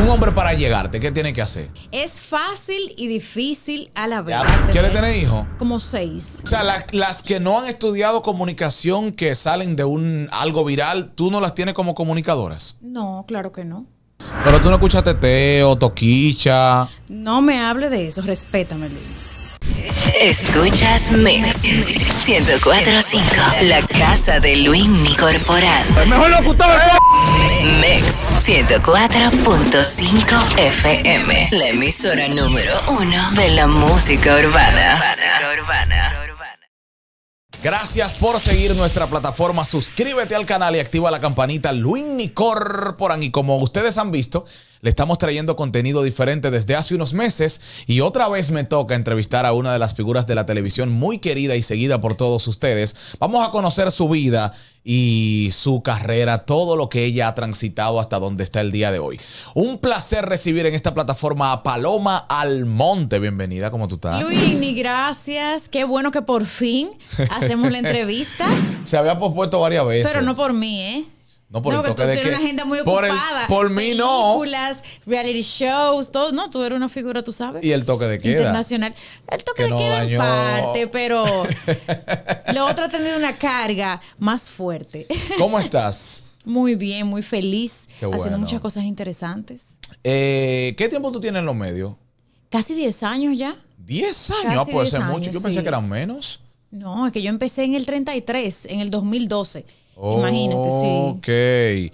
Un hombre para llegarte, ¿qué tiene que hacer? Es fácil y difícil a la vez. ¿Quiere tener hijo? Como seis. O sea, las, las, que no han estudiado comunicación, que salen de un algo viral, ¿tú no las tienes como comunicadoras? No, claro que no. Pero tú no escuchas teteo, toquicha. No me hable de eso, respétame, Luis. Escuchas Mix 1045, la casa de Luis Corporal. El mejor locutor. Mix 104.5 FM, la emisora número uno de la música urbana. urbana. Gracias por seguir nuestra plataforma. Suscríbete al canal y activa la campanita Luin Corporan. Y como ustedes han visto, le estamos trayendo contenido diferente desde hace unos meses y otra vez me toca entrevistar a una de las figuras de la televisión muy querida y seguida por todos ustedes. Vamos a conocer su vida y su carrera, todo lo que ella ha transitado hasta donde está el día de hoy. Un placer recibir en esta plataforma a Paloma Almonte. Bienvenida, ¿cómo tú estás? Luis, gracias. Qué bueno que por fin hacemos la entrevista. Se había pospuesto varias veces. Pero no por mí, ¿eh? No, por el toque de que, una agenda muy Por, por mí no. Películas, reality shows, todo. No, tú eres una figura, tú sabes. Y el toque de queda. Internacional. El toque de queda en parte, pero lo otro ha tenido una carga más fuerte. ¿Cómo estás? muy bien, muy feliz, haciendo muchas cosas interesantes. Eh, ¿Qué tiempo tú tienes en los medios? Casi 10 años ya. 10 años, ah, puede ser mucho. Yo pensé que eran menos. No, es que yo empecé en el 33, en el 2012. Imagínate, sí. Ok. Eh,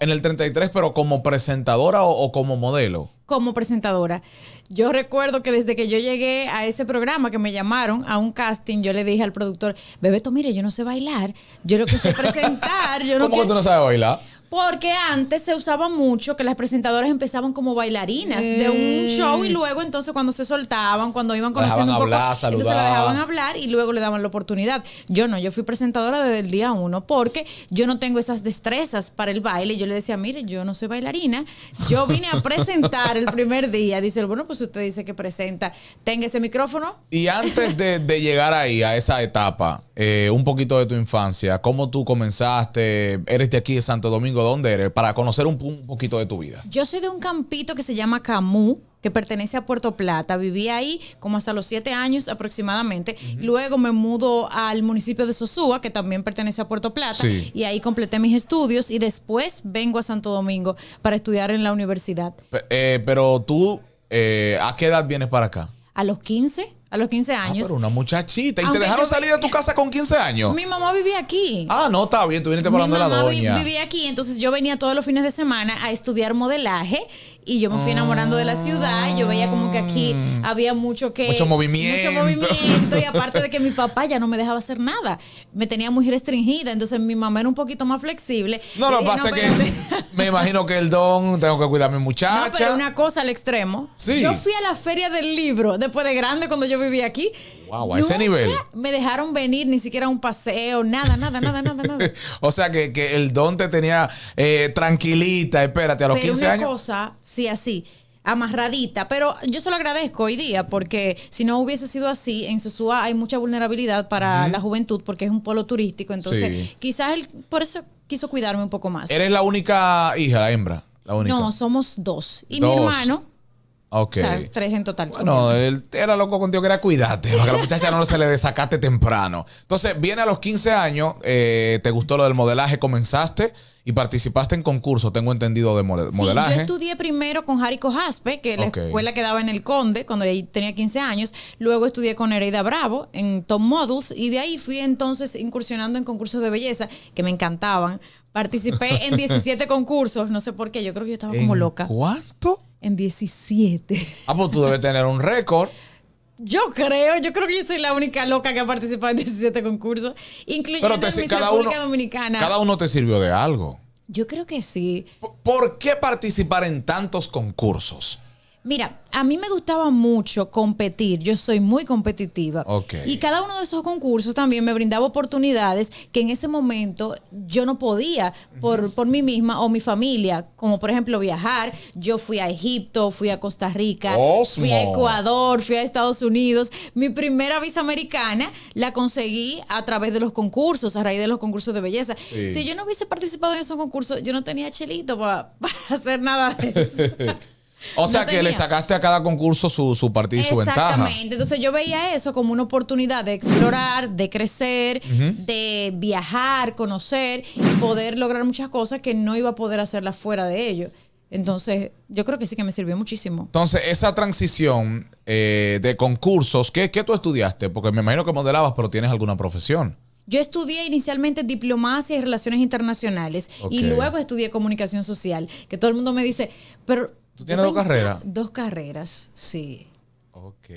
en el 33, pero como presentadora o, como modelo. Como presentadora. Yo recuerdo que desde que yo llegué a ese programa que me llamaron a un casting, yo le dije al productor, Bebeto, mire, yo no sé bailar, yo lo que sé presentar. yo no ¿Cómo que tú no sabes bailar? Porque antes se usaba mucho que las presentadoras empezaban como bailarinas de un mm. show y luego entonces cuando se soltaban, cuando iban conociendo un poco, entonces dejaban hablar y luego le daban la oportunidad. Yo no, yo fui presentadora desde el día uno porque yo no tengo esas destrezas para el baile. Yo le decía, mire, yo no soy bailarina, yo vine a presentar el primer día. Dice, bueno, pues usted dice que presenta, tenga ese micrófono. Y antes de, llegar ahí, a esa etapa, eh, un poquito de tu infancia, ¿cómo tú comenzaste? ¿Eres de aquí de Santo Domingo? ¿dónde eres? Para conocer un, poquito de tu vida. Yo soy de un campito que se llama Camú, que pertenece a Puerto Plata. Viví ahí como hasta los siete años aproximadamente. Luego me mudo al municipio de Sosúa, que también pertenece a Puerto Plata, y ahí completé mis estudios y después vengo a Santo Domingo para estudiar en la universidad. Eh, pero tú, eh, ¿a qué edad vienes para acá? A los 15. A los 15 ah, años. pero una muchachita. ¿Y te dejaron salir de tu casa con 15 años? Mi mamá vivía aquí. Ah, no, está bien. Tú que hablando de la doña. vivía aquí. Entonces yo venía todos los fines de semana a estudiar modelaje y yo me fui enamorando de la ciudad. Yo veía como que aquí mm. había mucho que. Mucho movimiento. Mucho movimiento. Y aparte de que mi papá ya no me dejaba hacer nada. Me tenía muy restringida. Entonces mi mamá era un poquito más flexible. No, lo que eh, pasa es que me imagino que el don, tengo que cuidar a mi muchacha. No, pero una cosa al extremo. Yo fui a la feria del libro después de grande cuando yo vivía aquí. Wow, ese nivel. Me dejaron venir ni siquiera un paseo, nada, nada, nada, nada, nada. o sea que, el don te tenía eh, tranquilita, espérate, a los Pero 15 una años. cosa, sí, así amarradita, pero yo se lo agradezco hoy día porque si no hubiese sido así, en Susúa hay mucha vulnerabilidad para la juventud porque es un polo turístico, entonces quizás él por eso quiso cuidarme un poco más. ¿Eres la única hija, la hembra? La No, somos dos. Y mi hermano, o sea, tres en total. Bueno, él era loco contigo que era cuídate, para la muchacha no se le desacate temprano. Entonces, viene a los 15 años, eh, te gustó lo del modelaje, comenzaste y participaste en concursos, tengo entendido, de modelaje. Sí, yo estudié primero con Jarico Jaspe, que la escuela quedaba en el Conde, cuando tenía 15 años. Luego estudié con Herida Bravo en Top Models y de ahí fui entonces incursionando en concursos de belleza que me encantaban. Participé en 17 concursos, no sé por qué, yo creo que yo estaba como loca. ¿Cuánto? En 17. Ah, pues tú debes tener un récord. Yo creo, yo creo que yo soy la única loca que ha participado en 17 concursos, incluyendo en Dominicana. Cada uno te sirvió de algo. Yo creo que sí. ¿Por qué participar en tantos concursos? Mira, a mí me gustaba mucho competir. Yo soy muy competitiva. Y cada uno de esos concursos también me brindaba oportunidades que en ese momento yo no podía por, por mí misma o mi familia. Como por ejemplo viajar. Yo fui a Egipto, fui a Costa Rica, fui a Ecuador, fui a Estados Unidos. Mi primera visa americana la conseguí a través de los concursos, a raíz de los concursos de belleza. Si yo no hubiese participado en esos concursos, yo no tenía chelito para hacer nada de eso. O sea que le sacaste a cada concurso su, su partido y su ventaja. Exactamente. Entonces yo veía eso como una oportunidad de explorar, de crecer, de viajar, conocer y poder lograr muchas cosas que no iba a poder hacerlas fuera de ello. Entonces, yo creo que sí que me sirvió muchísimo. Entonces, esa transición eh, de concursos, ¿qué, ¿qué tú estudiaste? Porque me imagino que modelabas, pero tienes alguna profesión. Yo estudié inicialmente diplomacia y relaciones internacionales y luego estudié comunicación social, que todo el mundo me dice, pero ¿Tú tienes dos carreras? Dos carreras, sí. Ok.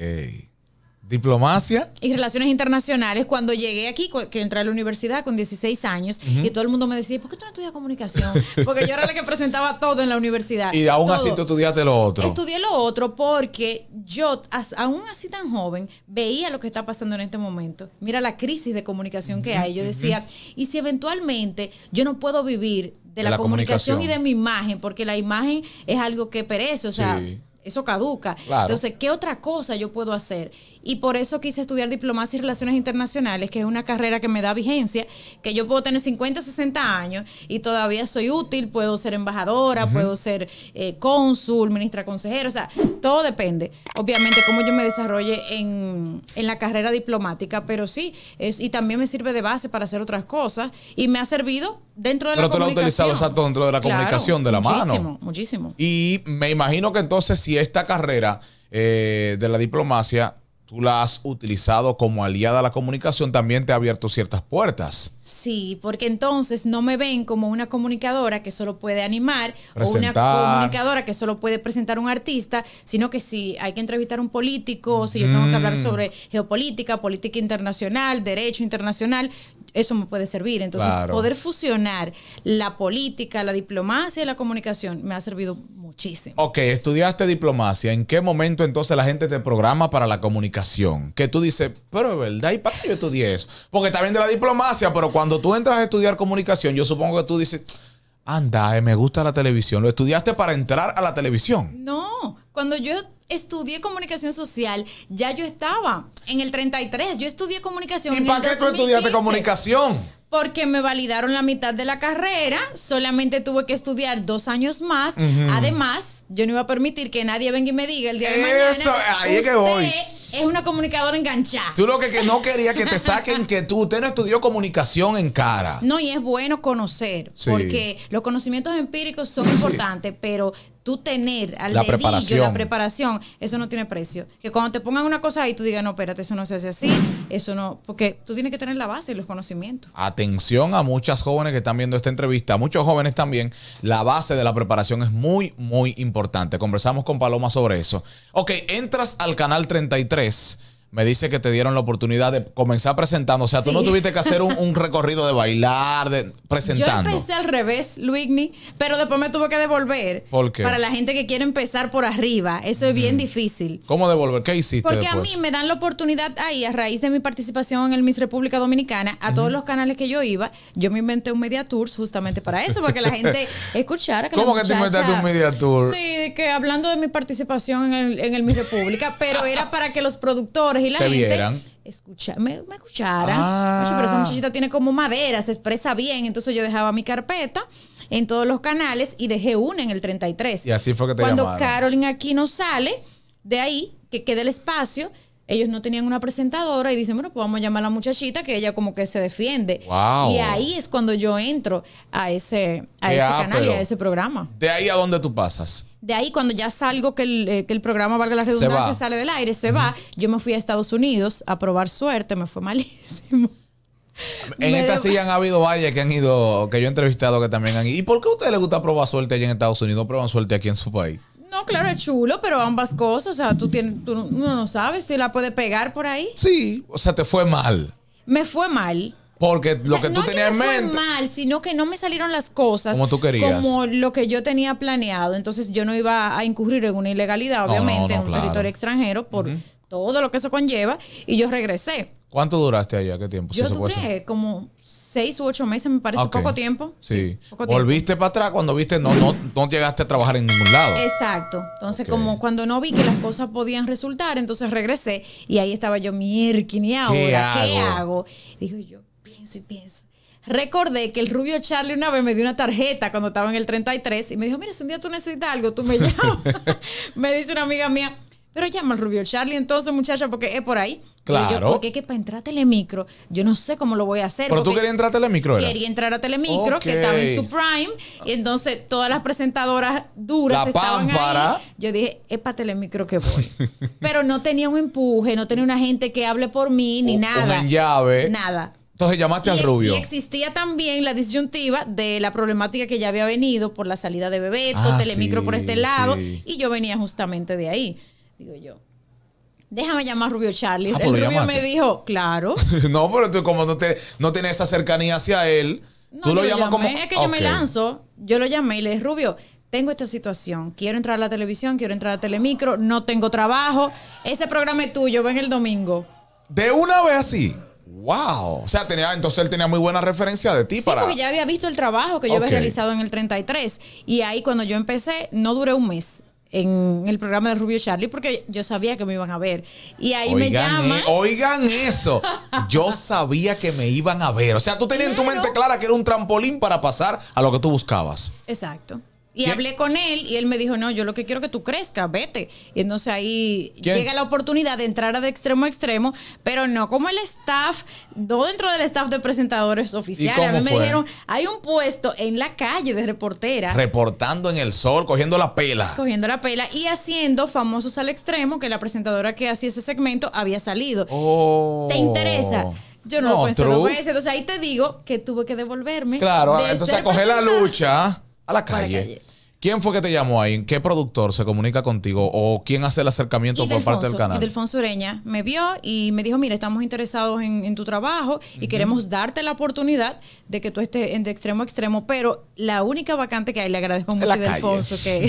Diplomacia. Y relaciones internacionales. Cuando llegué aquí, que entré a la universidad con 16 años, y todo el mundo me decía, ¿por qué tú no estudias comunicación? Porque yo era la que presentaba todo en la universidad. Y aún así tú estudiaste lo otro. Estudié lo otro porque yo, aún así tan joven, veía lo que está pasando en este momento. Mira la crisis de comunicación que hay. Yo decía, y si eventualmente yo no puedo vivir de, la, comunicación, y de mi imagen, porque la imagen es algo que perece, o sea... eso caduca. Entonces, ¿qué otra cosa yo puedo hacer? y por eso quise estudiar diplomacia y relaciones internacionales, que es una carrera que me da vigencia, que yo puedo tener 50, 60 años y todavía soy útil, puedo ser embajadora, puedo ser eh, cónsul, ministra consejera, o sea, todo depende, obviamente, cómo yo me desarrolle en, la carrera diplomática, pero sí, es, y también me sirve de base para hacer otras cosas y me ha servido dentro de la comunicación. Pero tú lo has utilizado exacto dentro de la comunicación, de la mano. Muchísimo, muchísimo. Y me imagino que entonces si esta carrera... Eh, de la diplomacia tú la has utilizado como aliada a la comunicación, también te ha abierto ciertas puertas. Sí, porque entonces no me ven como una comunicadora que solo puede animar o una comunicadora que solo puede presentar un artista, sino que si hay que entrevistar a un político, si yo tengo que hablar mm. sobre geopolítica, política internacional, derecho internacional, eso me puede servir. Entonces, poder fusionar la política, la diplomacia y la comunicación me ha servido muchísimo. Ok, estudiaste diplomacia. ¿En qué momento entonces la gente te programa para la comunicación? Que tú dices, pero verdad, ¿y para qué yo estudié eso? Porque también de la diplomacia, pero cuando tú entras a estudiar comunicación, yo supongo que tú dices, anda, eh, me gusta la televisión. ¿Lo estudiaste para entrar a la televisión? No, cuando yo estudié comunicación social, ya yo estaba en el 33. Yo estudié comunicación. ¿Y para qué tú estudiaste comunicación? porque me validaron la mitad de la carrera, solamente tuve que estudiar dos años más. Además, yo no iba a permitir que nadie venga y me diga el día de mañana. Eso, eh, ahí es que voy. Es una comunicadora enganchada. Tú lo que, no quería que te saquen que tú, usted no estudió comunicación en cara. No, y es bueno conocer, porque los conocimientos empíricos son importantes, pero tú tener al la la preparación, eso no tiene precio. Que cuando te pongan una cosa ahí, tú digas, no, espérate, eso no se hace así, eso no, porque tú tienes que tener la base y los conocimientos. Atención a muchas jóvenes que están viendo esta entrevista, a muchos jóvenes también, la base de la preparación es muy, muy importante. Conversamos con Paloma sobre eso. Ok, entras al canal 33 me dice que te dieron la oportunidad de comenzar presentando. O sea, tú no tuviste que hacer un, recorrido de bailar, de presentando. Yo empecé al revés, Luigni, pero después me tuve que devolver. ¿Por qué? Para la gente que quiere empezar por arriba. Eso es bien difícil. ¿Cómo devolver? ¿Qué hiciste? Porque a mí me dan la oportunidad ahí, a raíz de mi participación en el Miss República Dominicana, a todos los canales que yo iba, yo me inventé un Media tour justamente para eso, para que la gente escuchara. Que ¿Cómo que te inventaste un Media Tour? Sí, que hablando de mi participación en el, en el Miss República, pero era para que los productores y la me, escucharan. Ah. pero esa muchachita tiene como madera, se expresa bien. Entonces yo dejaba mi carpeta en todos los canales y dejé una en el 33. Y así fue que te Cuando Carolina aquí no sale, de ahí que quede el espacio ellos no tenían una presentadora y dicen, bueno, pues vamos a llamar a la muchachita que ella como que se defiende. Y ahí es cuando yo entro a ese, a ese canal y a ese programa. ¿De ahí a dónde tú pasas? De ahí cuando ya salgo que el, eh, programa, valga la redundancia, sale del aire, se va. Yo me fui a Estados Unidos a probar suerte, me fue malísimo. En esta silla han habido varias que han ido, que yo he entrevistado que también han ido. ¿Y por qué a ustedes les gusta probar suerte allá en Estados Unidos? probar suerte aquí en su país? claro, es chulo, pero ambas cosas, o sea, tú, tienes, tú no sabes si la puede pegar por ahí. Sí, o sea, te fue mal. Me fue mal. Porque lo que tú tenías en mente. No Fue mal, sino que no me salieron las cosas. Como tú querías. Como lo que yo tenía planeado. Entonces yo no iba a incurrir en una ilegalidad, obviamente, en un territorio extranjero por todo lo que eso conlleva. Y yo regresé. ¿Cuánto duraste allá? ¿Qué tiempo? Yo duré como seis u ocho meses, me parece poco tiempo. Sí. Volviste para atrás cuando viste, no, no, no llegaste a trabajar en ningún lado. Exacto. Entonces, como cuando no vi que las cosas podían resultar, entonces regresé y ahí estaba yo, y ahora, ¿qué hago? ¿qué Digo yo, pienso y pienso. Recordé que el rubio Charlie una vez me dio una tarjeta cuando estaba en el 33 y me dijo, mira, si un día tú necesitas algo, tú me llamas. me dice una amiga mía, pero llama al Rubio Charlie entonces, muchacha, porque es por ahí. Claro. Yo, porque es que para entrar a Telemicro, yo no sé cómo lo voy a hacer. Pero tú querías entrar a Telemicro, Quería entrar a Telemicro, que estaba en su prime. Y entonces todas las presentadoras duras La estaban ahí. Yo dije, es para Telemicro que voy. Pero no tenía un empuje, no tenía una gente que hable por mí, ni nada. llave. Nada. Entonces llamaste al Rubio. Y existía también la disyuntiva de la problemática que ya había venido por la salida de Bebeto, ah, Telemicro por este lado, y yo venía justamente de ahí. Digo yo. Déjame llamar a Rubio Charlie. Ah, el pues Rubio me dijo, claro. no, pero tú como no, te, no tienes esa cercanía hacia él, tú lo llamas como... Es que yo me lanzo. Yo lo llamé y le dije, Rubio, tengo esta situación. Quiero entrar a la televisión, quiero entrar a Telemicro, no tengo trabajo. Ese programa es tuyo, ven el domingo. De una vez así. Wow. O sea, tenía, entonces él tenía muy buena referencia de ti sí, para. Porque ya había visto el trabajo que yo había realizado en el 33. Y ahí cuando yo empecé, no duré un mes en el programa de Rubio Charlie porque yo sabía que me iban a ver. Y ahí me eh, llaman. oigan eso. Yo sabía que me iban a ver. O sea, tú tenías en tu mente clara que era un trampolín para pasar a lo que tú buscabas. Exacto. Y hablé con él y él me dijo, no, yo lo que quiero es que tú crezcas, vete. Y entonces ahí llega la oportunidad de entrar de extremo a extremo, pero no como el staff, no dentro del staff de presentadores oficiales. A mí me dijeron, hay un puesto en la calle de reportera. Reportando en el sol, cogiendo la pela. Cogiendo la pela y haciendo famosos al extremo, que la presentadora que hacía ese segmento había salido. ¿Te oh. interesa? Yo no, lo pensé dos Entonces ahí te digo que tuve que devolverme. Claro, entonces a coger la lucha a la calle. A la calle. ¿Quién fue que te llamó ahí? ¿Qué productor se comunica contigo? ¿O quién hace el acercamiento por parte del canal? Delfonso Ureña me vio y me dijo, mira, estamos interesados en, tu trabajo y queremos darte la oportunidad de que tú estés en de extremo a extremo, pero la única vacante que hay, le agradezco mucho a Delfonso, que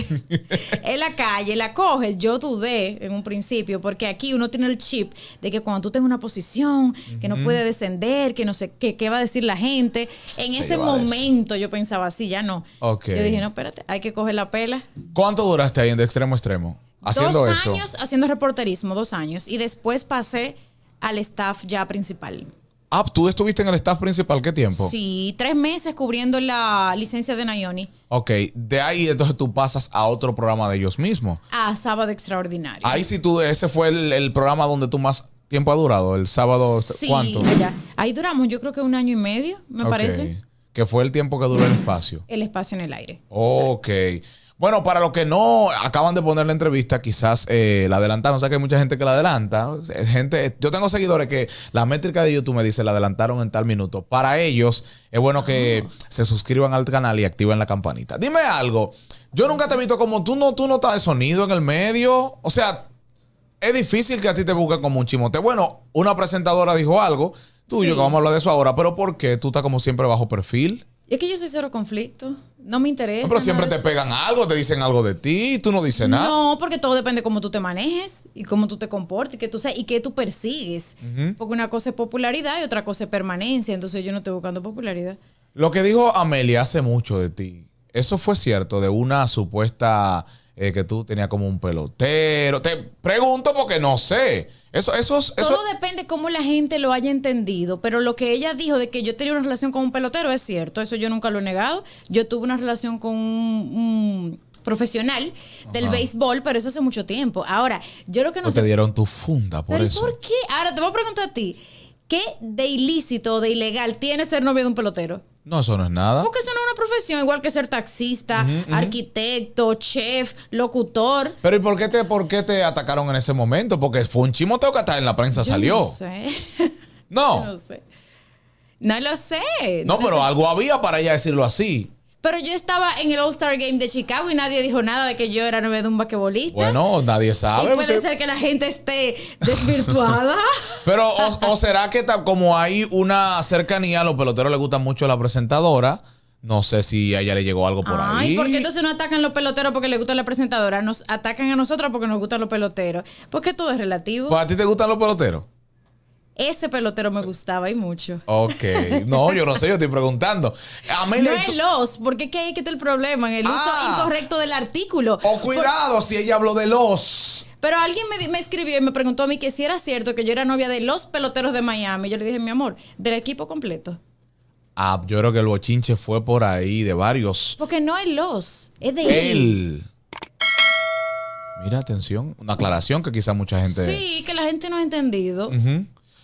es la calle, la coges. Yo dudé en un principio, porque aquí uno tiene el chip de que cuando tú tengas una posición, que no puede descender, que no sé qué, va a decir la gente. En ese momento yo pensaba, así, ya no. Okay. Yo dije, no, espérate, hay que coge la pela. ¿Cuánto duraste ahí en de extremo a extremo? Haciendo dos eso? años haciendo reporterismo, dos años. Y después pasé al staff ya principal. Ah, tú estuviste en el staff principal, ¿qué tiempo? Sí, tres meses cubriendo la licencia de Nayoni. Ok, de ahí entonces tú pasas a otro programa de ellos mismos. A Sábado Extraordinario. Ahí sí tú, ese fue el, programa donde tú más tiempo ha durado, el sábado, sí, ¿cuánto? Allá. Ahí duramos, yo creo que un año y medio, me parece. Que fue el tiempo que duró el espacio. El espacio en el aire. Ok. Bueno, para los que no acaban de poner la entrevista, quizás eh, la adelantaron. O sea que hay mucha gente que la adelanta. Gente, yo tengo seguidores que la métrica de YouTube me dice la adelantaron en tal minuto. Para ellos, es bueno que ah. se suscriban al canal y activen la campanita. Dime algo. Yo nunca te he visto como tú no, tú no estás de sonido en el medio. O sea, es difícil que a ti te busquen como un chimote. Bueno, una presentadora dijo algo tuyo, que vamos a hablar de eso ahora, pero ¿por qué tú estás como siempre bajo perfil? Es que yo soy cero conflicto. No me interesa. pero siempre te pegan algo, te dicen algo de ti, y tú no dices nada. No, porque todo depende de cómo tú te manejes y cómo tú te comportes y que tú y qué tú persigues. Porque una cosa es popularidad y otra cosa es permanencia. Entonces yo no estoy buscando popularidad. Lo que dijo Amelia hace mucho de ti, eso fue cierto, de una supuesta eh, que tú tenías como un pelotero. Te pregunto porque no sé. Eso, eso, eso, Todo depende cómo la gente lo haya entendido, pero lo que ella dijo de que yo tenía una relación con un pelotero es cierto, eso yo nunca lo he negado. Yo tuve una relación con un, profesional del béisbol, pero eso hace mucho tiempo. Ahora, yo lo que no o pues te dieron tu funda por eso. ¿Por qué? Ahora te voy a preguntar a ti, ¿qué de ilícito o de ilegal tiene ser novio de un pelotero? No, eso no es nada. Porque eso no es una profesión, igual que ser taxista, arquitecto, chef, locutor. Pero ¿y por qué, te, por qué te atacaron en ese momento? Porque fue un chimoteo que hasta en la prensa salió. No sé. No. sé. No lo sé. No, pero algo había para ella decirlo así. Pero yo estaba en el All-Star Game de Chicago y nadie dijo nada de que yo era novia de un basquetbolista. Bueno, nadie sabe. Y puede pues, eh. ser que la gente esté desvirtuada. Pero, o, será que como hay una cercanía, a los peloteros les gusta mucho la presentadora. No sé si a ella le llegó algo por ahí. Ay, ¿por entonces no atacan los peloteros porque le gusta la presentadora? Nos atacan a nosotros porque nos gustan los peloteros. Porque todo es relativo. Pues, ¿A ti te gustan los peloteros? Ese pelotero me gustaba y mucho. Ok. No, yo no sé, yo estoy preguntando. no es los, porque es que ahí que está el problema, en el uso ah. incorrecto del artículo. oh, cuidado si ella habló de los. Pero alguien me, me, escribió y me preguntó a mí que si era cierto que yo era novia de los peloteros de Miami. Yo le dije, mi amor, del equipo completo. Ah, yo creo que el bochinche fue por ahí, de varios. Porque no es los, es de él. él. Mira, atención, una aclaración que quizá mucha gente... Sí, que la gente no ha entendido. Ajá.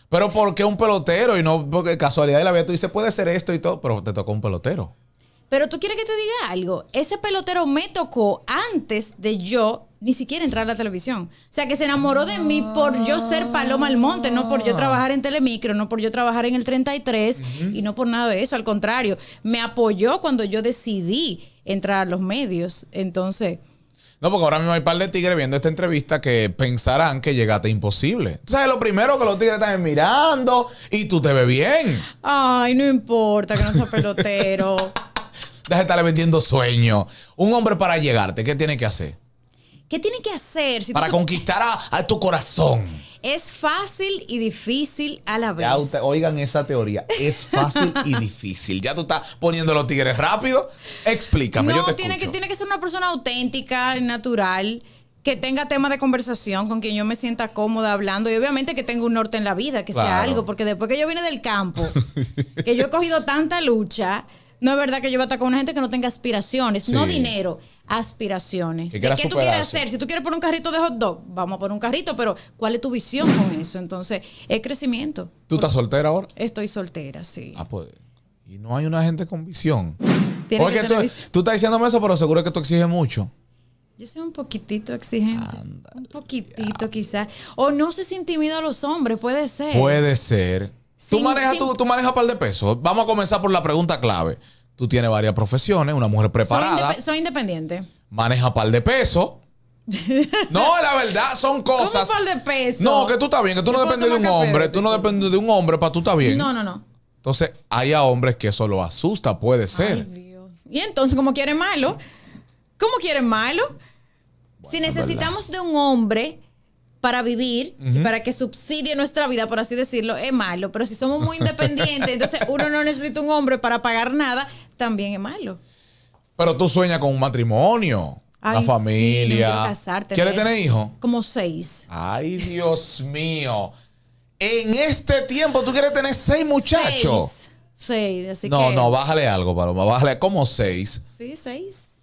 Pero ¿por qué un pelotero? Y no, porque casualidad de la vida tú dices, puede ser esto y todo, pero te tocó un pelotero. Pero tú quieres que te diga algo. Ese pelotero me tocó antes de yo ni siquiera entrar a la televisión. O sea, que se enamoró de mí por yo ser Paloma Monte, no por yo ah. trabajar en Telemicro, no por yo trabajar en el 33 y no por nada de eso. Al contrario, me apoyó cuando yo decidí entrar a los medios. Entonces... No, porque ahora mismo hay un par de tigres viendo esta entrevista que pensarán que llegaste imposible. O sea, lo primero que los tigres están mirando y tú te ves bien. Ay, no importa que no sea pelotero. Deja de estarle vendiendo sueños. Un hombre para llegarte, ¿qué tiene que hacer? ¿Qué tiene que hacer? Si Para conquistar a, tu corazón. Es fácil y difícil a la vez. oigan esa teoría. Es fácil y difícil. Ya tú estás poniendo los tigres rápido. Explícame. No, yo tiene, que, tiene que ser una persona auténtica, natural, que tenga tema de conversación con quien yo me sienta cómoda hablando. Y obviamente que tenga un norte en la vida, que sea algo. Porque después que yo vine del campo, que yo he cogido tanta lucha, no es verdad que yo vaya a estar con una gente que no tenga aspiraciones, no dinero aspiraciones. ¿Qué, tú quieres hacer? Si tú quieres poner un carrito de hot dog, vamos a poner un carrito, pero ¿cuál es tu visión con eso? Entonces, es crecimiento. ¿Tú estás soltera ahora? Estoy soltera, sí. Ah, pues. Y no hay una gente con visión. Porque tú, tú, estás diciéndome eso, pero seguro que tú exiges mucho. Yo soy un poquitito exigente. un poquitito quizás. O no se si a los hombres, puede ser. Puede ser. tú manejas tú, tú manejas par de pesos. Vamos a comenzar por la pregunta clave tú tienes varias profesiones, una mujer preparada. Soy, independiente. Maneja par de peso. no, la verdad, son cosas. par de peso? No, que tú estás bien, que tú no dependes de un hombre. Tú no dependes de un hombre para tú estás bien. No, no, no. Entonces, hay a hombres que eso lo asusta, puede ser. Ay, Dios. Y entonces, ¿Cómo quieren malo? ¿Cómo quieren malo? si necesitamos de un hombre para vivir, para que subsidie nuestra vida, por así decirlo, es malo. Pero si somos muy independientes, entonces uno no necesita un hombre para pagar nada, también es malo. Pero tú sueñas con un matrimonio, una familia. ¿Quieres tener, hijos? Como seis. Ay, Dios mío. En este tiempo tú quieres tener seis muchachos. Seis. así no, no, bájale algo, Paloma. Bájale como seis. Sí, seis.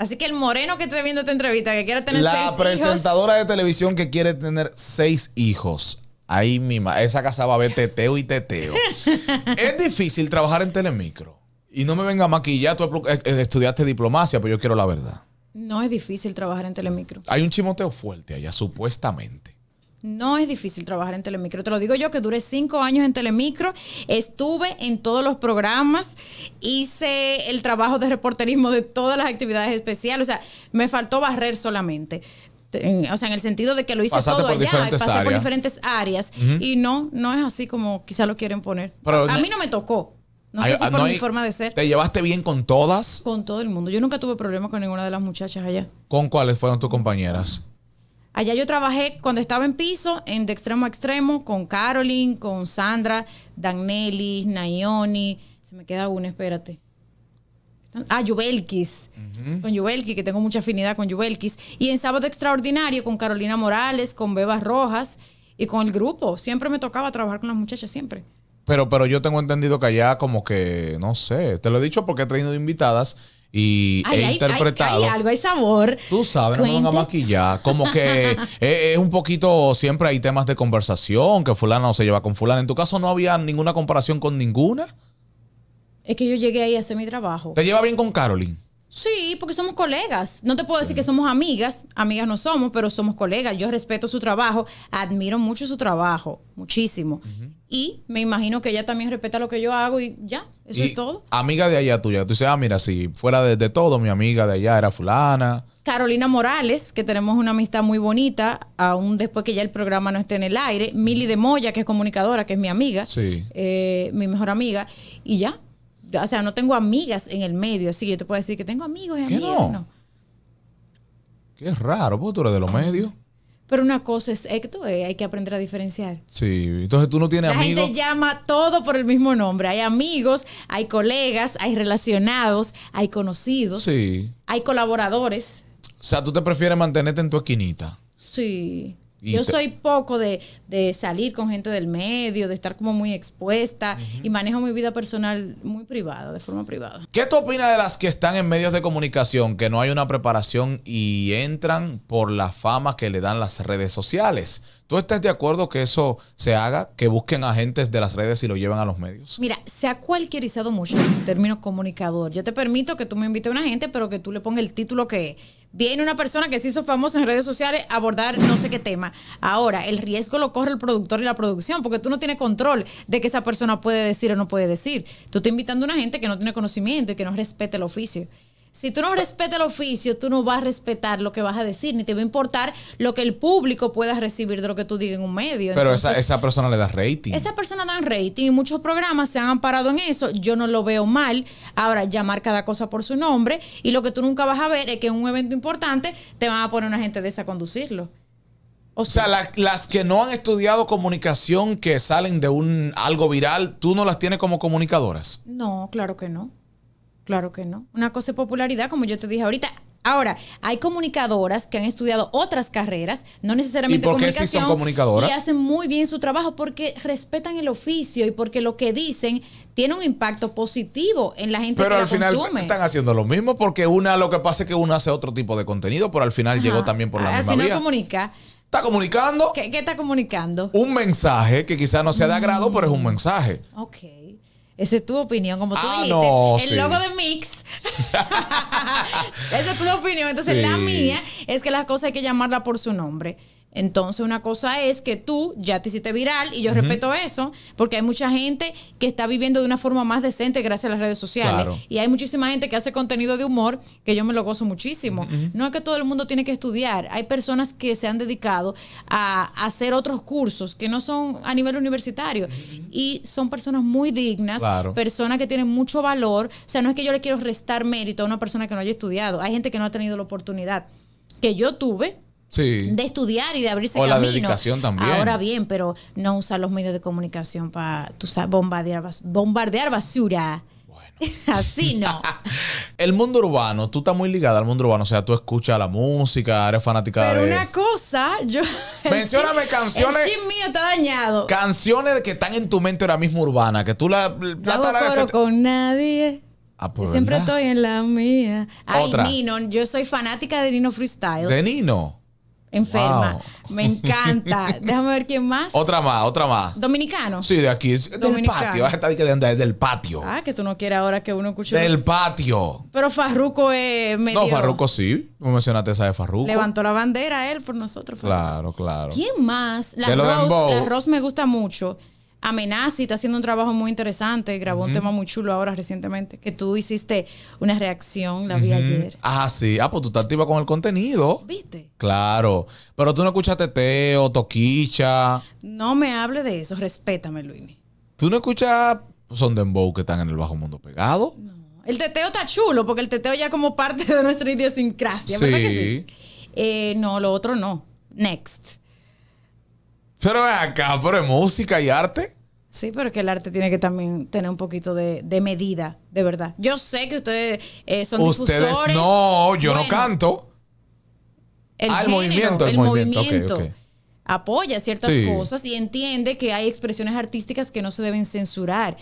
Así que el moreno que esté viendo esta entrevista, que quiere tener la seis hijos. La presentadora de televisión que quiere tener seis hijos. Ahí misma. Esa casa va a ver teteo y teteo. es difícil trabajar en Telemicro. Y no me venga a maquillar. Eh, eh, estudiaste diplomacia, pero pues yo quiero la verdad. No es difícil trabajar en Telemicro. Hay un chimoteo fuerte allá, supuestamente. No es difícil trabajar en Telemicro. Te lo digo yo que duré cinco años en Telemicro, estuve en todos los programas, hice el trabajo de reporterismo de todas las actividades especiales. O sea, me faltó barrer solamente. o sea, en el sentido de que lo hice todo allá, pasé por diferentes áreas. Y no, no es así como quizá lo quieren poner. a, mí no me tocó. No sé si ah, por mi forma de ser. ¿Te llevaste bien con todas? Con todo el mundo. Yo nunca tuve problemas con ninguna de las muchachas allá. ¿Con cuáles fueron tus compañeras? Allá yo trabajé cuando estaba en piso, en de extremo a extremo, con Caroline, con Sandra, Danelis, Nayoni. Se me queda una, espérate. Ah, Yubelkis. Con Yubelkis, que tengo mucha afinidad con Yubelkis. Y en Sábado Extraordinario con Carolina Morales, con Bebas Rojas y con el grupo. Siempre me tocaba trabajar con las muchachas, siempre. Pero, pero yo tengo entendido que allá como que, no sé, te lo he dicho porque he traído invitadas y interpretado. algo, hay sabor. Tú sabes, no me van a maquillar. Como que es, un poquito, siempre hay temas de conversación, que fulano se lleva con fulano En tu caso no había ninguna comparación con ninguna. Es que yo llegué ahí a hacer mi trabajo. ¿Te lleva bien con Carolyn? Sí, porque somos colegas. No te puedo decir que somos amigas, amigas no somos, pero somos colegas. Yo respeto su trabajo, admiro mucho su trabajo, muchísimo. Y me imagino que ella también respeta lo que yo hago y ya, eso es todo. Amiga de allá tuya. Tú dices, ah, mira, si fuera de, todo, mi amiga de allá era fulana. Carolina Morales, que tenemos una amistad muy bonita, aún después que ya el programa no esté en el aire. Mili de Moya, que es comunicadora, que es mi amiga. Sí. Eh, mi mejor amiga. Y ya. O sea, no tengo amigas en el medio. Así que yo te puedo decir que tengo amigos y ¿Qué amigas. No? no? Qué raro, porque tú eres de los medios. Pero una cosa es Ecto, eh, hay que aprender a diferenciar. Sí, entonces tú no tienes amigos. La gente llama todo por el mismo nombre. Hay amigos, hay colegas, hay relacionados, hay conocidos, sí. hay colaboradores. O sea, tú te prefieres mantenerte en tu esquinita. Sí yo soy poco de, salir con gente del medio, de estar como muy expuesta y manejo mi vida personal muy privada, de forma privada. ¿Qué tú opinas de las que están en medios de comunicación, que no hay una preparación y entran por la fama que le dan las redes sociales? ¿Tú estás de acuerdo que eso se haga, que busquen agentes de las redes y lo lleven a los medios? Mira, se ha cualquierizado mucho el término comunicador. Yo te permito que tú me invites a una gente, pero que tú le pongas el título que viene una persona que se hizo famosa en redes sociales a abordar no sé qué tema. Ahora, el riesgo lo corre el productor y la producción, porque tú no tienes control de que esa persona puede decir o no puede decir. Tú estás invitando a una gente que no tiene conocimiento y que no respete el oficio. Si tú no respetas el oficio, tú no vas a respetar lo que vas a decir, ni te va a importar lo que el público pueda recibir de lo que tú digas en un medio. Pero esa, persona le da rating. Esa persona da rating y muchos programas se han amparado en eso. Yo no lo veo mal. Ahora, llamar cada cosa por su nombre y lo que tú nunca vas a ver es que en un evento importante te van a poner una gente de esa a conducirlo. O sea, las que no han estudiado comunicación, que salen de un algo viral, ¿tú no las tienes como comunicadoras? No, claro que no. Claro que no. Una cosa de popularidad, como yo te dije ahorita. Ahora, hay comunicadoras que han estudiado otras carreras, no necesariamente comunicación, son y hacen muy bien su trabajo porque respetan el oficio y porque lo que dicen tiene un impacto positivo en la gente pero al final están haciendo lo mismo porque una lo que pasa es que una hace otro tipo de contenido, pero al final llegó también por la al final comunica. Está comunicando. ¿Qué, está comunicando? Un mensaje que quizás no sea de agrado, pero es un mensaje. Ok. Esa es tu opinión, como tú ah, dijiste. el logo de Mix. Esa es tu opinión. Entonces, la mía es que las cosas hay que llamarla por su nombre. Entonces, una cosa es que tú ya te hiciste viral y yo respeto eso, porque hay mucha gente que está viviendo de una forma más decente gracias a las redes sociales. Y hay muchísima gente que hace contenido de humor que yo me lo gozo muchísimo. No es que todo el mundo tiene que estudiar. Hay personas que se han dedicado a, hacer otros cursos que no son a nivel universitario. Y son personas muy dignas, personas que tienen mucho valor. O sea, no es que yo le quiero restar mérito a una persona que no haya estudiado. Hay gente que no ha tenido la oportunidad que yo tuve de estudiar y de abrirse o camino. la dedicación también. Ahora bien, pero no usar los medios de comunicación para bombardear, bombardear basura. Bueno. Así no. el mundo urbano, tú estás muy ligada al mundo urbano, o sea, tú escuchas la música, eres fanática Pero de... una cosa, yo... Mencióname canciones... El mío está dañado. Canciones que están en tu mente ahora mismo urbana, que tú la... no puedo con nadie. Ah, siempre estoy en la mía. Ay, Nino, yo soy fanática de Nino Freestyle. ¿De Nino? Enferma. Me encanta. Déjame ver quién más. Otra más, otra más. Dominicano. Sí, de aquí. Del patio. Vas del patio. Ah, que tú no quieres ahora que uno escuche. Del patio. Pero Farruco es medio. No, Farruco sí. No mencionaste esa de Farruco. Levantó la bandera él por nosotros. Claro, claro. ¿Quién más? La Rose. La Rose me gusta mucho. Amenazi está haciendo un trabajo muy interesante, grabó un tema muy chulo ahora recientemente, que tú hiciste una reacción, la vi ayer. Ah, sí, ah, pues tú estás activa con el contenido. ¿Viste? Claro, pero tú no escuchas Teteo Toquicha. No me hable de eso, respétame, Luini. ¿Tú no escuchas Son Dembow que están en el bajo mundo pegado? No. El teteo está chulo, porque el teteo ya como parte de nuestra idiosincrasia, ¿verdad que sí? Eh, no, lo otro no. Next. Pero acá, pero música y arte. Sí, pero es que el arte tiene que también tener un poquito de, medida, de verdad. Yo sé que ustedes eh, son ustedes no, yo no canto. El ah, movimiento, el, movimiento. Apoya ciertas cosas y entiende que hay expresiones artísticas que no se deben censurar,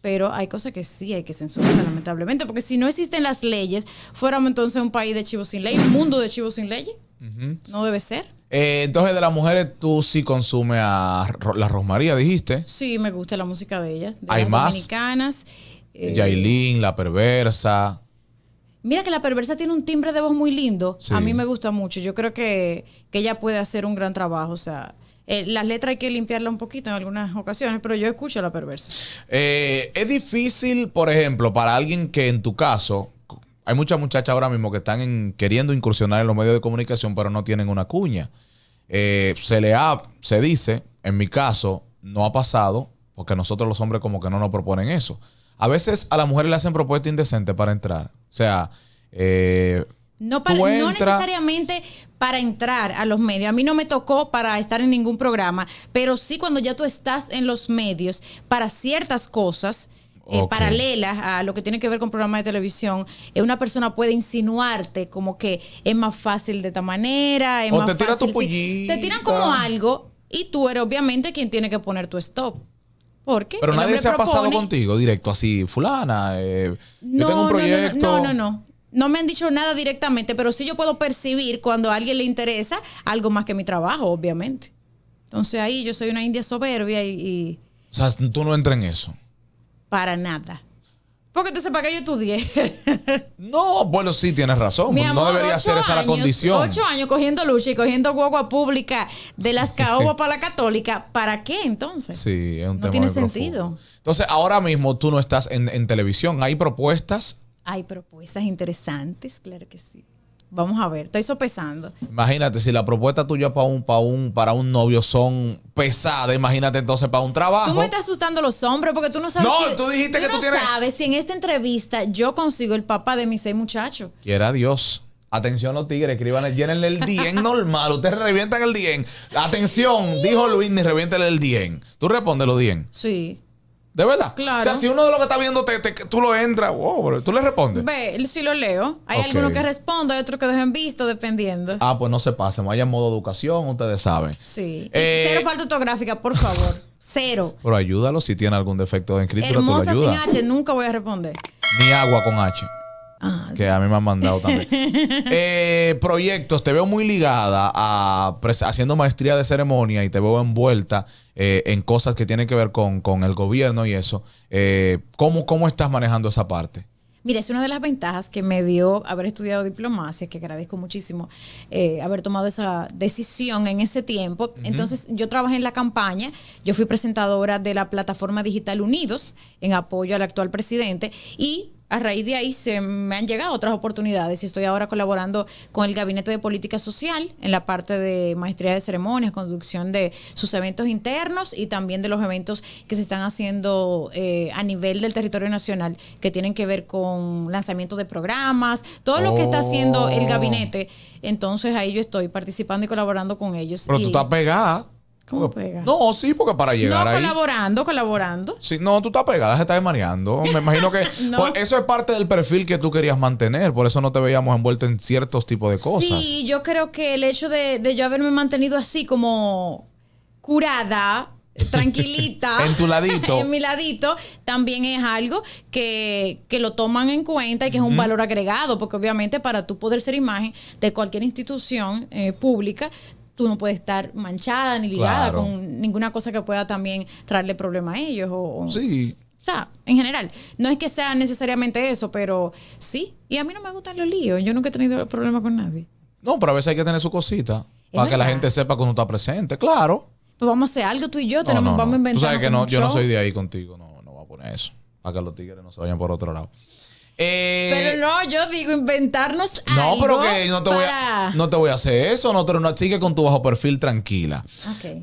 pero hay cosas que sí hay que censurar, lamentablemente, porque si no existen las leyes, fuéramos entonces un país de chivos sin ley, un mundo de chivos sin ley. No debe ser. Eh, entonces, de las mujeres, tú sí consumes a la Rosmaría, dijiste. Sí, me gusta la música de ella. De Hay las más. Dominicanas. Eh, Yailin, La Perversa. Mira que la perversa tiene un timbre de voz muy lindo. A mí me gusta mucho. Yo creo que, que ella puede hacer un gran trabajo. O sea, eh, las letras hay que limpiarla un poquito en algunas ocasiones, pero yo escucho a la perversa. es difícil, por ejemplo, para alguien que en tu caso, hay muchas muchachas ahora mismo que están queriendo incursionar en los medios de comunicación, pero no tienen una cuña. Eh, se le ha, se dice, en mi caso, no ha pasado, porque nosotros los hombres como que no nos proponen eso. A veces a las mujeres le hacen propuestas indecentes para entrar. O sea, eh, no, para, no necesariamente para entrar a los medios. A mí no me tocó para estar en ningún programa, pero sí cuando ya tú estás en los medios para ciertas cosas eh, paralelas a lo que tiene que ver con programas de televisión, eh, una persona puede insinuarte como que es más fácil de esta manera, o te fácil. tu te tiran como algo y tú eres obviamente quien tiene que poner tu stop. qué? Pero nadie se ha pasado contigo directo así, fulana, eh, no, yo tengo un proyecto. no, no, no. no, me han dicho nada directamente, pero sí yo puedo percibir cuando a alguien le interesa algo más que mi trabajo, obviamente. Entonces ahí yo soy una india soberbia y... y... O sea, tú no entras en eso para nada. Porque entonces, ¿para qué yo estudié? no, bueno, sí, tienes razón. no debería ser esa la condición. Ocho años cogiendo lucha y cogiendo guagua pública de las caobas para la católica. ¿Para qué entonces? Sí, es un no tiene sentido. Entonces, ahora mismo tú no estás en televisión. ¿Hay propuestas? Hay propuestas interesantes, claro que sí. Vamos a ver, estoy sopesando. Imagínate, si la propuesta tuya para un, para un, para un novio son pesadas, imagínate entonces para un trabajo. Tú me estás asustando los hombres porque tú no sabes. No, tú dijiste que tú no sabes si en esta entrevista yo consigo el papá de mis seis muchachos. Quiera Dios. Atención los tigres, escriban, llénenle el dien normal. Ustedes revientan el dien. Atención, dijo Luis, ni revientenle el dien. ¿Tú respondes los 10. Sí. ¿De verdad? Claro. O sea, si uno de los que está viendo, te, te, tú lo entras, wow, tú le respondes. Ve, si lo leo. Hay algunos que responden, hay otros que dejen visto, dependiendo. Ah, pues no se pasen. Vaya modo educación, ustedes saben. Sí. Eh, cero falta ortográfica por favor. Cero. Pero ayúdalo si tiene algún defecto de escritura. Hermosa sin H, nunca voy a responder. Ni agua con H. Ah, que a mí me han mandado también. Eh, proyectos, te veo muy ligada a haciendo maestría de ceremonia y te veo envuelta eh, en cosas que tienen que ver con, el gobierno y eso. Eh, ¿cómo, estás manejando esa parte? Mira, es una de las ventajas que me dio haber estudiado diplomacia, que agradezco muchísimo haber tomado esa decisión en ese tiempo. Entonces, yo trabajé en la campaña, yo fui presentadora de la plataforma digital Unidos en apoyo al actual presidente y a raíz de ahí se me han llegado otras oportunidades y estoy ahora colaborando con el Gabinete de Política Social en la parte de maestría de ceremonias, conducción de sus eventos internos y también de los eventos que se están haciendo eh, a nivel del territorio nacional que tienen que ver con lanzamiento de programas, todo lo que está haciendo el oh. gabinete. Entonces ahí yo estoy participando y colaborando con ellos. Pero tú estás pegada. No, sí, porque para llegar no, colaborando, colaborando. Sí, no, tú estás pegada, se está mareando. Me imagino que pues, eso es parte del perfil que tú querías mantener, por eso no te veíamos envuelto en ciertos tipos de cosas. Sí, yo creo que el hecho de, yo haberme mantenido así como curada, tranquilita. en tu ladito. en mi ladito, también es algo que, lo toman en cuenta y que es un valor agregado, porque obviamente para tú poder ser imagen de cualquier institución eh, pública, tú no puedes estar manchada ni ligada con ninguna cosa que pueda también traerle problema a ellos. O, sí. O sea, en general, no es que sea necesariamente eso, pero sí. Y a mí no me gustan los líos. Yo nunca he tenido problemas con nadie. No, pero a veces hay que tener su cosita. para que la gente sepa que uno está presente, claro. Pues vamos a hacer algo tú y yo, tenemos, vamos a inventar. Tú sabes que no, yo no soy de ahí contigo, no, no va a poner eso. Para que los tigres no se vayan por otro lado pero eh, no, yo digo inventarnos no, algo. pero que no te, voy a, no te voy a hacer eso. No, pero con tu bajo perfil tranquila.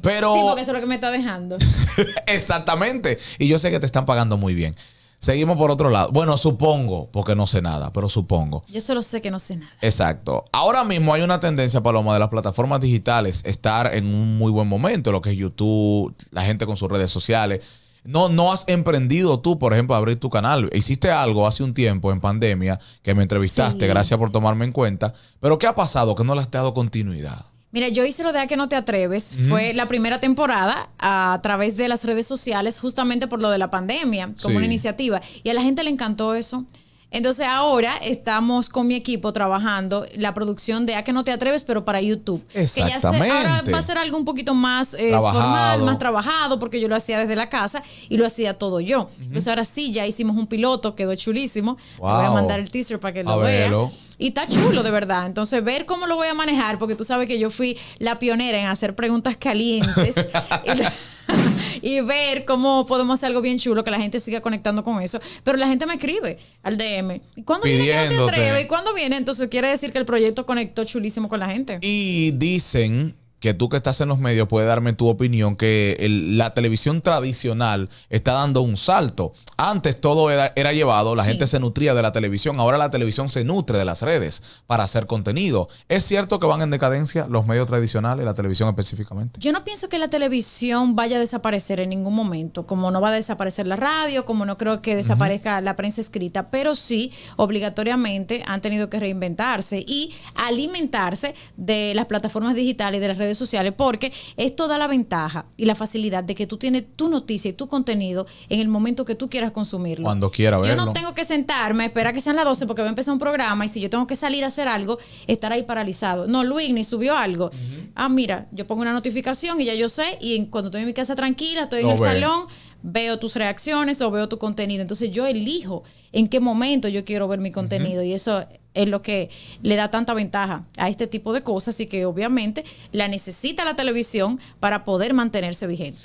Pero... porque eso es lo que me está dejando. Exactamente. Y yo sé que te están pagando muy bien. Seguimos por otro lado. Bueno, supongo, porque no sé nada, pero supongo. Yo solo sé que no sé nada. Exacto. Ahora mismo hay una tendencia, Paloma, de las plataformas digitales estar en un muy buen momento, lo que es YouTube, la gente con sus redes sociales. No, no has emprendido tú, por ejemplo, abrir tu canal. Hiciste algo hace un tiempo en pandemia que me entrevistaste, gracias por tomarme en cuenta. Pero ¿qué ha pasado que no le has dado continuidad? Mira, yo hice lo de A ah, que no te atreves. Fue la primera temporada ah, a través de las redes sociales, justamente por lo de la pandemia, como una iniciativa. Y a la gente le encantó eso. Entonces ahora estamos con mi equipo trabajando la producción de A que no te atreves, pero para YouTube. Exactamente. Que ya se, ahora va a ser algo un poquito más eh, formal, más trabajado, porque yo lo hacía desde la casa y lo hacía todo yo. Entonces ahora sí, ya hicimos un piloto, quedó chulísimo. Te voy a mandar el teaser para que lo veas. Y está chulo, de verdad. Entonces, ver cómo lo voy a manejar, porque tú sabes que yo fui la pionera en hacer preguntas calientes. y ver cómo podemos hacer algo bien chulo, que la gente siga conectando con eso. Pero la gente me escribe al DM. cuándo viene? ¿Y cuándo viene? Entonces quiere decir que el proyecto conectó chulísimo con la gente. Y dicen que tú que estás en los medios puedes darme tu opinión, que la televisión tradicional está dando un salto. Antes todo era, llevado, la gente se nutría de la televisión, ahora la televisión se nutre de las redes para hacer contenido. ¿Es cierto que van en decadencia los medios tradicionales, la televisión específicamente? Yo no pienso que la televisión vaya a desaparecer en ningún momento, como no va a desaparecer la radio, como no creo que desaparezca la prensa escrita, pero sí, obligatoriamente han tenido que reinventarse y alimentarse de las plataformas digitales y de las redes sociales, porque esto da la ventaja y la facilidad de que tú tienes tu noticia y tu contenido en el momento que tú quieras consumirlo. Cuando quiera verlo. Yo no tengo que sentarme, esperar que sean las 12 porque va a empezar un programa y si yo tengo que salir a hacer algo, estar ahí paralizado. No, Luis ni subió algo. Ah, mira, yo pongo una notificación y ya yo sé y cuando estoy en mi casa tranquila, estoy en el salón veo tus reacciones o veo tu contenido. Entonces yo elijo en qué momento yo quiero ver mi contenido y eso es lo que le da tanta ventaja a este tipo de cosas y que obviamente la necesita la televisión para poder mantenerse vigente.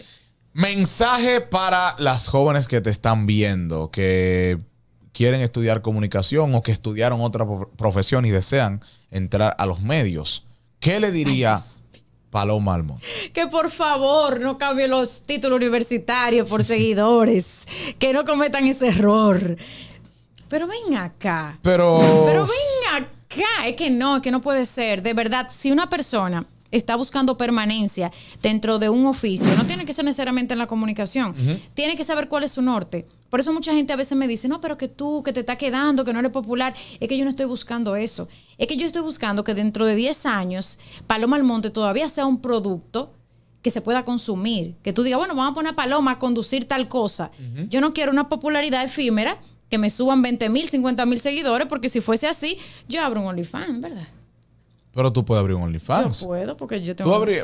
Mensaje para las jóvenes que te están viendo, que quieren estudiar comunicación o que estudiaron otra profesión y desean entrar a los medios. ¿Qué le dirías? Paloma Almón. Que por favor no cambie los títulos universitarios por seguidores. que no cometan ese error. Pero ven acá. Pero. Pero ven acá. Es que no, es que no puede ser. De verdad, si una persona está buscando permanencia dentro de un oficio, no tiene que ser necesariamente en la comunicación, tiene que saber cuál es su norte. Por eso mucha gente a veces me dice, no, pero que tú, que te está quedando, que no eres popular, es que yo no estoy buscando eso. Es que yo estoy buscando que dentro de 10 años Paloma Monte todavía sea un producto que se pueda consumir, que tú digas, bueno, vamos a poner a Paloma a conducir tal cosa. Yo no quiero una popularidad efímera que me suban 20 mil, 50 mil seguidores, porque si fuese así, yo abro un OnlyFans, ¿verdad? Pero tú puedes abrir un OnlyFans. Yo puedo, porque yo tengo. Tú abrí,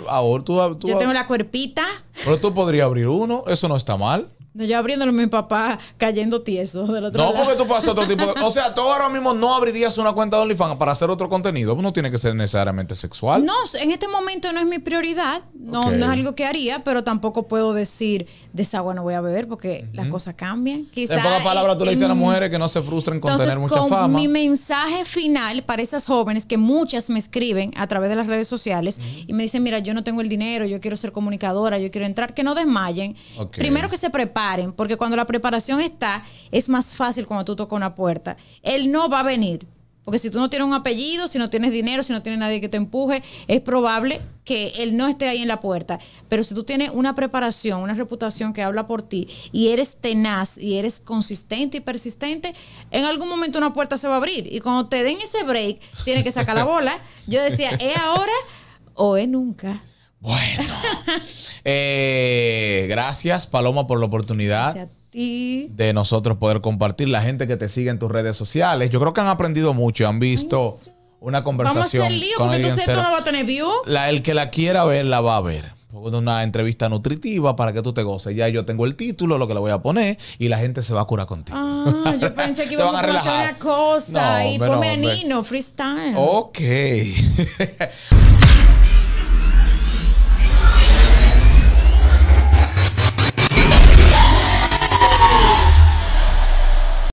tú, yo tengo la cuerpita. Pero tú podrías abrir uno, eso no está mal. No, yo abriéndolo mi papá cayendo tieso del otro No, porque tú pasas otro tipo O sea, tú ahora mismo no abrirías una cuenta de OnlyFans para hacer otro contenido. Pues no tiene que ser necesariamente sexual. No, en este momento no es mi prioridad. No, no es algo que haría, pero tampoco puedo decir de no voy a beber porque las cosas cambian. Quizás. En pocas palabras, tú le dices a las mujeres que no se frustren con tener mucha con fama. Mi mensaje final para esas jóvenes que muchas me escriben a través de las redes sociales y me dicen: Mira, yo no tengo el dinero, yo quiero ser comunicadora, yo quiero entrar, que no desmayen. Primero que se preparen porque cuando la preparación está, es más fácil cuando tú tocas una puerta. Él no va a venir, porque si tú no tienes un apellido, si no tienes dinero, si no tienes nadie que te empuje, es probable que él no esté ahí en la puerta. Pero si tú tienes una preparación, una reputación que habla por ti y eres tenaz y eres consistente y persistente, en algún momento una puerta se va a abrir. Y cuando te den ese break, tienes que sacar la bola. Yo decía, ¿es ahora o es nunca? Bueno. Eh, gracias, Paloma, por la oportunidad. Gracias De nosotros poder compartir la gente que te sigue en tus redes sociales. Yo creo que han aprendido mucho, han visto una conversación. Vamos a hacer lío, con tú no va a tener view. el que la quiera ver, la va a ver una entrevista nutritiva para que tú te goces. Ya yo tengo el título, lo que le voy a poner y la gente se va a curar contigo. Ah, yo pensé que iba a, relajar. una cosa y ponme a freestyle. Ok.